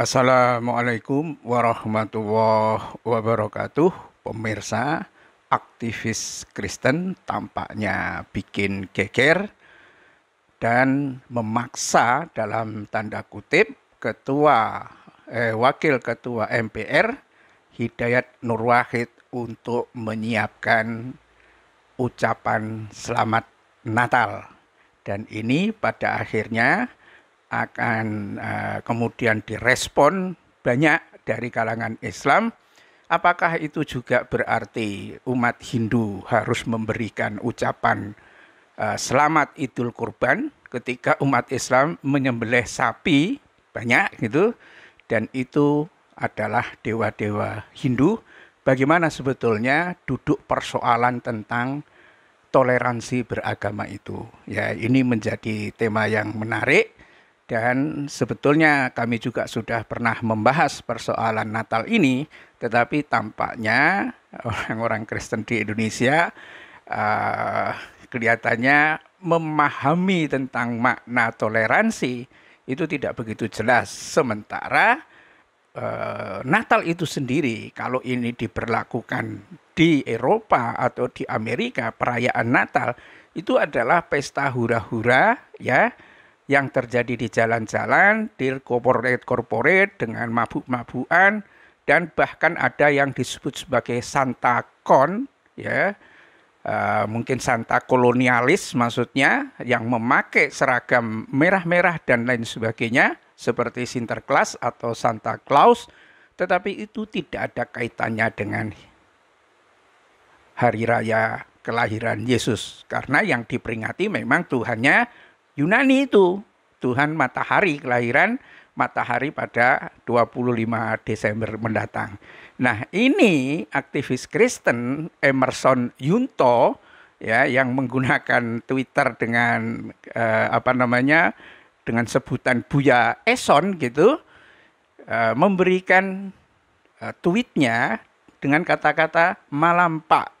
Assalamualaikum warahmatullahi wabarakatuh. Pemirsa, aktivis Kristen tampaknya bikin geger dan memaksa dalam tanda kutip ketua eh, wakil ketua MPR Hidayat Nur Wahid untuk menyiapkan ucapan selamat Natal. Dan ini pada akhirnya akan uh, kemudian direspon banyak dari kalangan Islam. Apakah itu juga berarti umat Hindu harus memberikan ucapan uh, selamat Idul Kurban ketika umat Islam menyembelih sapi banyak gitu dan itu adalah dewa-dewa Hindu. Bagaimana sebetulnya duduk persoalan tentang toleransi beragama itu? Ya, ini menjadi tema yang menarik dan sebetulnya kami juga sudah pernah membahas persoalan Natal ini, tetapi tampaknya orang-orang Kristen di Indonesia uh, kelihatannya memahami tentang makna toleransi itu tidak begitu jelas. Sementara uh, Natal itu sendiri, kalau ini diberlakukan di Eropa atau di Amerika, perayaan Natal itu adalah pesta hura-hura, ya yang terjadi di jalan-jalan, di corporate-corporate dengan mabuk-mabuan dan bahkan ada yang disebut sebagai Santa Con ya. Uh, mungkin Santa kolonialis maksudnya yang memakai seragam merah-merah dan lain sebagainya seperti Sinterklas atau Santa Claus tetapi itu tidak ada kaitannya dengan hari raya kelahiran Yesus karena yang diperingati memang Tuhannya Yunani itu Tuhan matahari kelahiran matahari pada 25 Desember mendatang. Nah, ini aktivis Kristen Emerson Yunto ya yang menggunakan Twitter dengan eh, apa namanya dengan sebutan Buya Eson gitu eh, memberikan eh, tweetnya dengan kata-kata malam Pak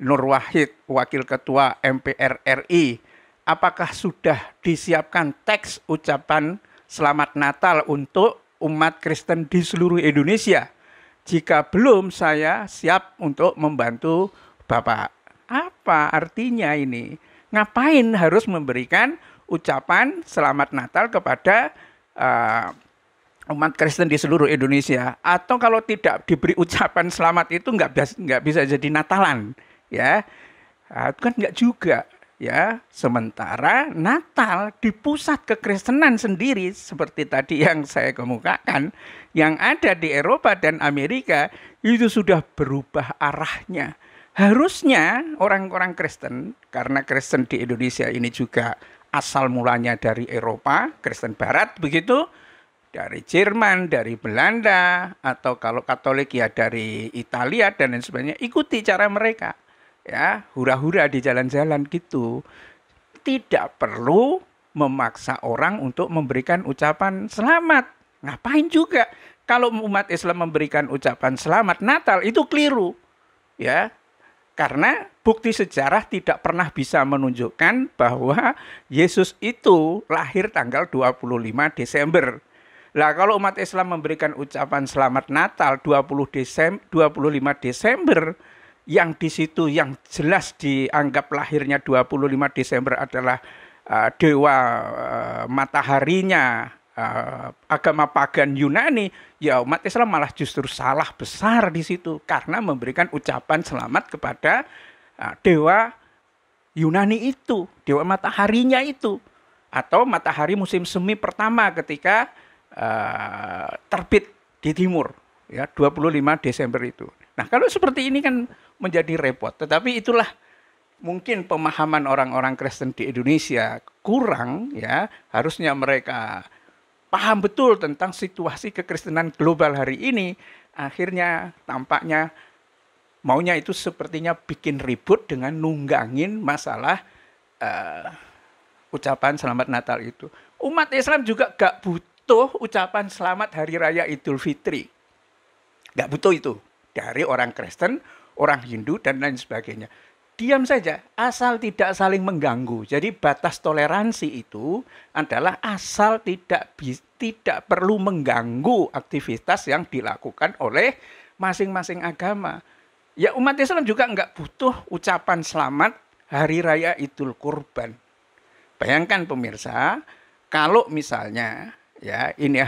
Nur Wahid wakil ketua MPR RI apakah sudah disiapkan teks ucapan selamat Natal untuk umat Kristen di seluruh Indonesia? Jika belum, saya siap untuk membantu Bapak. Apa artinya ini? Ngapain harus memberikan ucapan selamat Natal kepada uh, umat Kristen di seluruh Indonesia atau kalau tidak diberi ucapan selamat itu nggak bisa jadi Natalan ya nah, itu kan nggak juga ya sementara Natal di pusat kekristenan sendiri seperti tadi yang saya kemukakan yang ada di Eropa dan Amerika itu sudah berubah arahnya harusnya orang-orang Kristen karena Kristen di Indonesia ini juga asal mulanya dari Eropa Kristen Barat begitu dari Jerman, dari Belanda, atau kalau Katolik ya dari Italia dan lain sebagainya, ikuti cara mereka ya hura-hura di jalan-jalan gitu tidak perlu memaksa orang untuk memberikan ucapan selamat ngapain juga kalau umat Islam memberikan ucapan selamat Natal itu keliru ya karena bukti sejarah tidak pernah bisa menunjukkan bahwa Yesus itu lahir tanggal 25 Desember. Lah kalau umat Islam memberikan ucapan selamat Natal 20 Desem 25 Desember yang di situ yang jelas dianggap lahirnya 25 Desember adalah uh, dewa uh, mataharinya uh, agama pagan Yunani, ya umat Islam malah justru salah besar di situ karena memberikan ucapan selamat kepada uh, dewa Yunani itu, dewa mataharinya itu atau matahari musim semi pertama ketika uh, terbit di timur ya 25 Desember itu. Nah kalau seperti ini kan menjadi repot. Tetapi itulah mungkin pemahaman orang-orang Kristen di Indonesia kurang ya. Harusnya mereka paham betul tentang situasi kekristenan global hari ini. Akhirnya tampaknya maunya itu sepertinya bikin ribut dengan nunggangin masalah uh, ucapan selamat Natal itu. Umat Islam juga gak butuh ucapan selamat Hari Raya Idul Fitri. Gak butuh itu dari orang Kristen, orang Hindu, dan lain sebagainya. Diam saja, asal tidak saling mengganggu. Jadi batas toleransi itu adalah asal tidak tidak perlu mengganggu aktivitas yang dilakukan oleh masing-masing agama. Ya umat Islam juga nggak butuh ucapan selamat hari raya Idul Kurban. Bayangkan pemirsa, kalau misalnya ya ini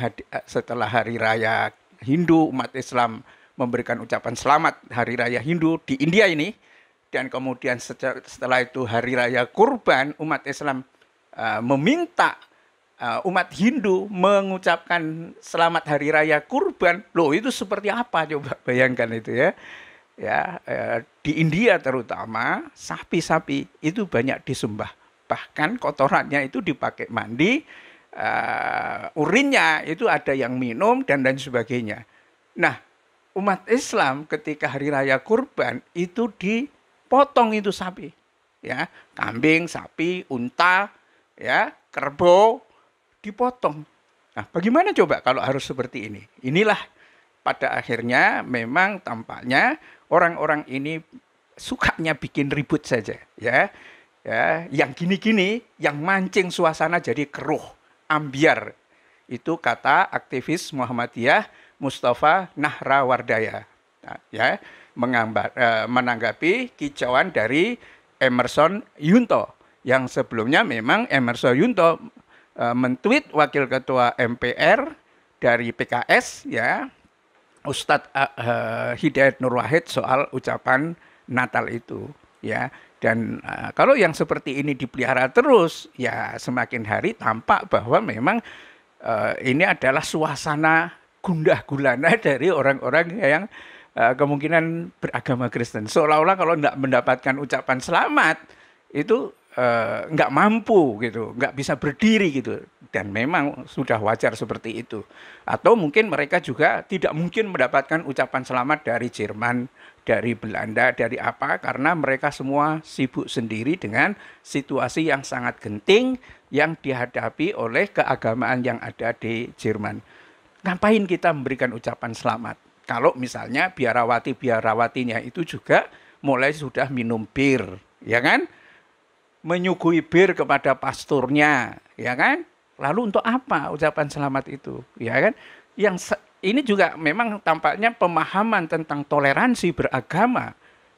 setelah hari raya Hindu umat Islam memberikan ucapan selamat Hari Raya Hindu di India ini dan kemudian setelah itu Hari Raya Kurban umat Islam uh, meminta uh, umat Hindu mengucapkan selamat Hari Raya Kurban. Loh itu seperti apa coba bayangkan itu ya. Ya uh, di India terutama sapi-sapi itu banyak disembah. Bahkan kotorannya itu dipakai mandi, uh, urinnya itu ada yang minum dan dan sebagainya. Nah, umat Islam ketika hari raya kurban itu dipotong itu sapi ya kambing sapi unta ya kerbau dipotong nah bagaimana coba kalau harus seperti ini inilah pada akhirnya memang tampaknya orang-orang ini sukanya bikin ribut saja ya ya yang gini-gini yang mancing suasana jadi keruh ambiar itu kata aktivis Muhammadiyah Mustafa Nahrawardaya nah, ya mengambar, eh, menanggapi kicauan dari Emerson Yunto yang sebelumnya memang Emerson Yunto eh, mentweet wakil ketua MPR dari PKS ya Ustadz uh, Hidayat Nur Wahid soal ucapan Natal itu ya dan uh, kalau yang seperti ini dipelihara terus ya semakin hari tampak bahwa memang uh, ini adalah suasana gundah gulana dari orang-orang yang uh, kemungkinan beragama Kristen. Seolah-olah kalau tidak mendapatkan ucapan selamat itu eh, nggak uh, mampu gitu, nggak bisa berdiri gitu. Dan memang sudah wajar seperti itu. Atau mungkin mereka juga tidak mungkin mendapatkan ucapan selamat dari Jerman, dari Belanda, dari apa? Karena mereka semua sibuk sendiri dengan situasi yang sangat genting yang dihadapi oleh keagamaan yang ada di Jerman. Ngapain kita memberikan ucapan selamat? Kalau misalnya biarawati-biarawatinya itu juga mulai sudah minum bir, ya kan? Menyuguhi bir kepada pasturnya, ya kan? Lalu untuk apa ucapan selamat itu, ya kan? Yang ini juga memang tampaknya pemahaman tentang toleransi beragama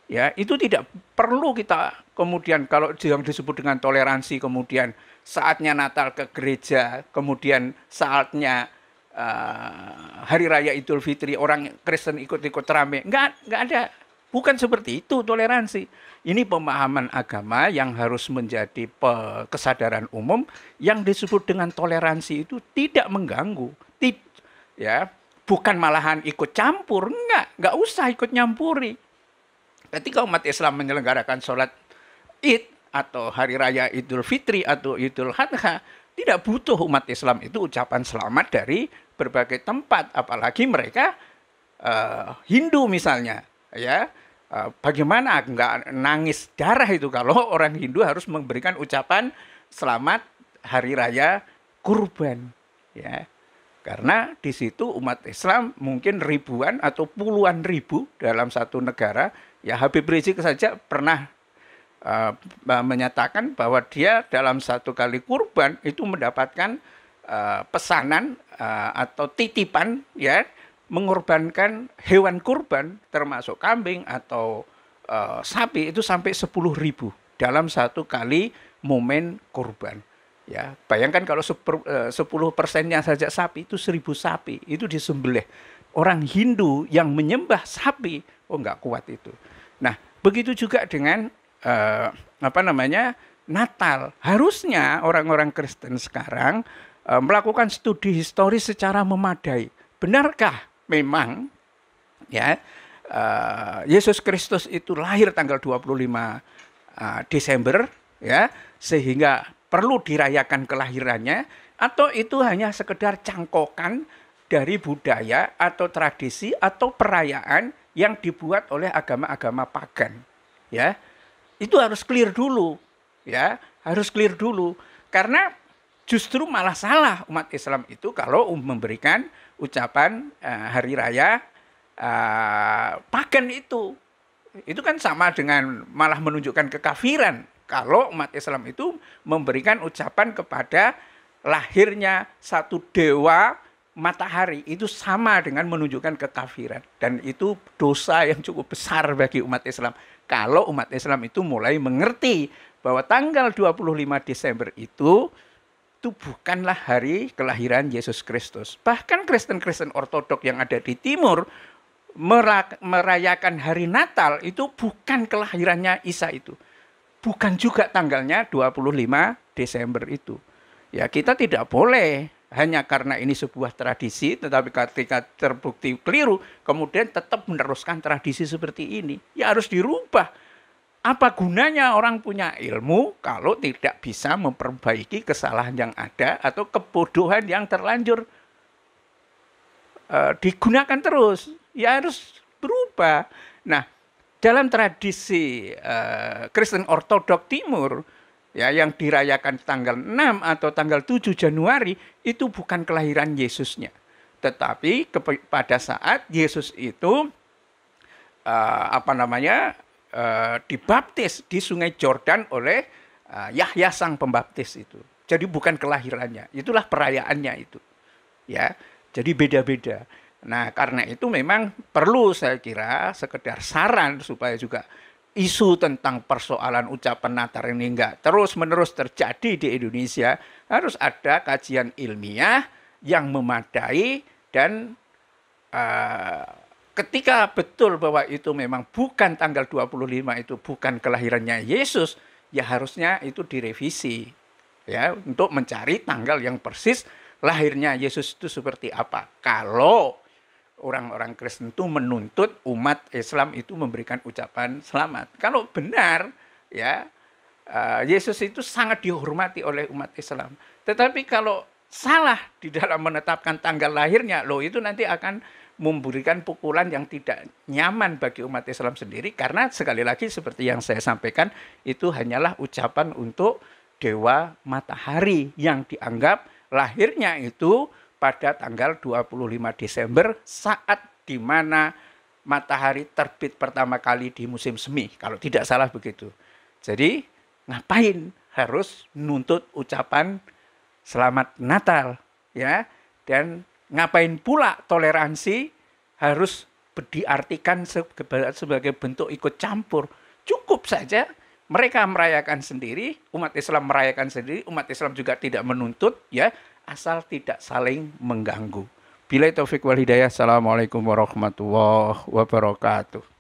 ya itu tidak perlu kita kemudian kalau yang disebut dengan toleransi kemudian saatnya Natal ke gereja kemudian saatnya Eh, hari raya Idul Fitri orang Kristen ikut-ikut rame. Enggak, enggak ada. Bukan seperti itu toleransi. Ini pemahaman agama yang harus menjadi kesadaran umum yang disebut dengan toleransi itu tidak mengganggu. Tid ya, bukan malahan ikut campur, enggak, enggak usah ikut nyampuri. Ketika umat Islam menyelenggarakan sholat Id atau hari raya Idul Fitri atau Idul Adha, tidak butuh umat Islam itu ucapan selamat dari berbagai tempat, apalagi mereka uh, Hindu misalnya, ya. Uh, bagaimana nggak nangis darah itu kalau orang Hindu harus memberikan ucapan selamat hari raya kurban, ya. Karena di situ umat Islam mungkin ribuan atau puluhan ribu dalam satu negara. Ya Habib Rizik saja pernah uh, menyatakan bahwa dia dalam satu kali kurban itu mendapatkan uh, pesanan uh, atau titipan ya mengorbankan hewan kurban termasuk kambing atau uh, sapi itu sampai sepuluh ribu dalam satu kali momen kurban. Ya, bayangkan kalau sepuluh persennya saja sapi itu seribu sapi itu disembelih. Orang Hindu yang menyembah sapi, oh nggak kuat itu. Nah, begitu juga dengan uh, apa namanya Natal. Harusnya orang-orang Kristen sekarang uh, melakukan studi historis secara memadai. Benarkah memang ya uh, Yesus Kristus itu lahir tanggal 25 uh, Desember ya sehingga perlu dirayakan kelahirannya atau itu hanya sekedar cangkokan dari budaya atau tradisi atau perayaan yang dibuat oleh agama-agama pagan ya itu harus clear dulu ya harus clear dulu karena justru malah salah umat Islam itu kalau um-, memberikan ucapan uh, hari raya uh, pagan itu itu kan sama dengan malah menunjukkan kekafiran kalau umat Islam itu memberikan ucapan kepada lahirnya satu dewa matahari itu sama dengan menunjukkan kekafiran dan itu dosa yang cukup besar bagi umat Islam kalau umat Islam itu mulai mengerti bahwa tanggal 25 Desember itu itu bukanlah hari kelahiran Yesus Kristus. Bahkan Kristen-Kristen Ortodok yang ada di timur merayakan hari Natal itu bukan kelahirannya Isa itu. Bukan juga tanggalnya 25 Desember itu. Ya kita tidak boleh hanya karena ini sebuah tradisi, tetapi ketika terbukti keliru, kemudian tetap meneruskan tradisi seperti ini. Ya harus dirubah. Apa gunanya orang punya ilmu kalau tidak bisa memperbaiki kesalahan yang ada atau kebodohan yang terlanjur e, digunakan terus? Ya harus berubah. Nah, dalam tradisi e, Kristen Ortodok Timur, ya yang dirayakan tanggal 6 atau tanggal 7 Januari itu bukan kelahiran Yesusnya. Tetapi pada saat Yesus itu uh, apa namanya uh, dibaptis di Sungai Jordan oleh uh, Yahya sang pembaptis itu. Jadi bukan kelahirannya, itulah perayaannya itu. Ya. Jadi beda-beda. Nah, karena itu memang perlu saya kira sekedar saran supaya juga isu tentang persoalan ucapan Natar ini enggak terus-menerus terjadi di Indonesia, harus ada kajian ilmiah yang memadai dan uh, ketika betul bahwa itu memang bukan tanggal 25 itu bukan kelahirannya Yesus, ya harusnya itu direvisi ya untuk mencari tanggal yang persis lahirnya Yesus itu seperti apa. Kalau orang-orang Kristen itu menuntut umat Islam itu memberikan ucapan selamat. Kalau benar ya eh, Yesus itu sangat dihormati oleh umat Islam. Tetapi kalau salah di dalam menetapkan tanggal lahirnya, loh itu nanti akan memberikan pukulan yang tidak nyaman bagi umat Islam sendiri karena sekali lagi seperti yang saya sampaikan itu hanyalah ucapan untuk dewa matahari yang dianggap lahirnya itu pada tanggal 25 Desember saat di mana matahari terbit pertama kali di musim semi kalau tidak salah begitu. Jadi ngapain harus nuntut ucapan selamat Natal ya dan ngapain pula toleransi harus diartikan sebagai bentuk ikut campur. Cukup saja mereka merayakan sendiri, umat Islam merayakan sendiri, umat Islam juga tidak menuntut ya asal tidak saling mengganggu. Bila taufik wal hidayah. Assalamualaikum warahmatullahi wabarakatuh.